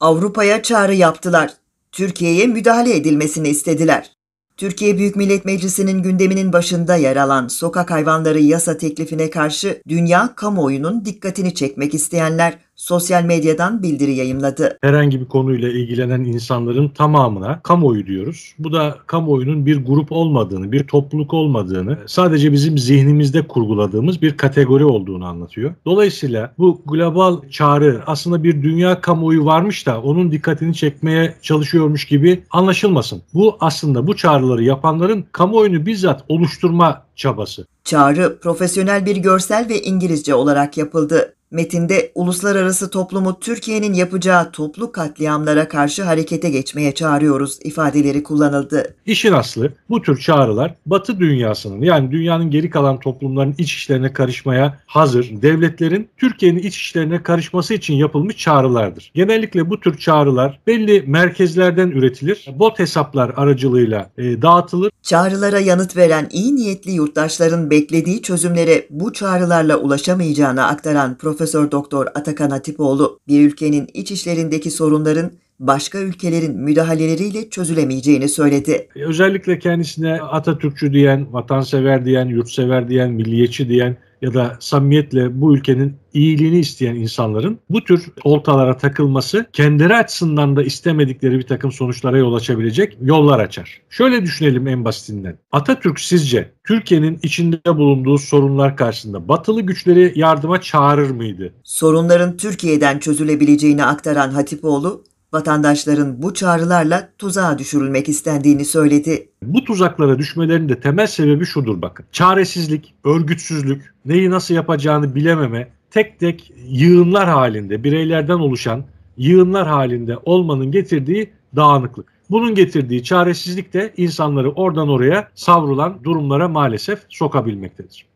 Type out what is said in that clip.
Avrupa'ya çağrı yaptılar. Türkiye'ye müdahale edilmesini istediler. Türkiye Büyük Millet Meclisi'nin gündeminin başında yer alan sokak hayvanları yasa teklifine karşı dünya kamuoyunun dikkatini çekmek isteyenler sosyal medyadan bildiri yayımladı. Herhangi bir konuyla ilgilenen insanların tamamına kamuoyu diyoruz. Bu da kamuoyunun bir grup olmadığını, bir topluluk olmadığını, sadece bizim zihnimizde kurguladığımız bir kategori olduğunu anlatıyor. Dolayısıyla bu global çağrı aslında bir dünya kamuoyu varmış da onun dikkatini çekmeye çalışıyormuş gibi anlaşılmasın. Bu aslında bu çağrıları yapanların kamuoyunu bizzat oluşturma çabası. Çağrı profesyonel bir görsel ve İngilizce olarak yapıldı. Metinde uluslararası toplumu Türkiye'nin yapacağı toplu katliamlara karşı harekete geçmeye çağırıyoruz ifadeleri kullanıldı. İşin aslı bu tür çağrılar Batı dünyasının yani dünyanın geri kalan toplumların iç işlerine karışmaya hazır devletlerin Türkiye'nin iç işlerine karışması için yapılmış çağrılardır. Genellikle bu tür çağrılar belli merkezlerden üretilir, bot hesaplar aracılığıyla e, dağıtılır. Çağrılara yanıt veren iyi niyetli yurttaşların beklediği çözümlere bu çağrılarla ulaşamayacağını aktaran Prof Profesör Doktor Atakan Atipoğlu, bir ülkenin iç işlerindeki sorunların başka ülkelerin müdahaleleriyle çözülemeyeceğini söyledi. E, özellikle kendisine Atatürkçü diyen, vatansever diyen, yurtsever diyen, milliyetçi diyen ya da samimiyetle bu ülkenin iyiliğini isteyen insanların bu tür oltalara takılması kendileri açısından da istemedikleri bir takım sonuçlara yol açabilecek yollar açar. Şöyle düşünelim en basitinden. Atatürk sizce Türkiye'nin içinde bulunduğu sorunlar karşısında batılı güçleri yardıma çağırır mıydı? Sorunların Türkiye'den çözülebileceğini aktaran Hatipoğlu vatandaşların bu çağrılarla tuzağa düşürülmek istendiğini söyledi. Bu tuzaklara düşmelerinin de temel sebebi şudur bakın. Çaresizlik, örgütsüzlük, neyi nasıl yapacağını bilememe, tek tek yığınlar halinde, bireylerden oluşan yığınlar halinde olmanın getirdiği dağınıklık. Bunun getirdiği çaresizlik de insanları oradan oraya savrulan durumlara maalesef sokabilmektedir.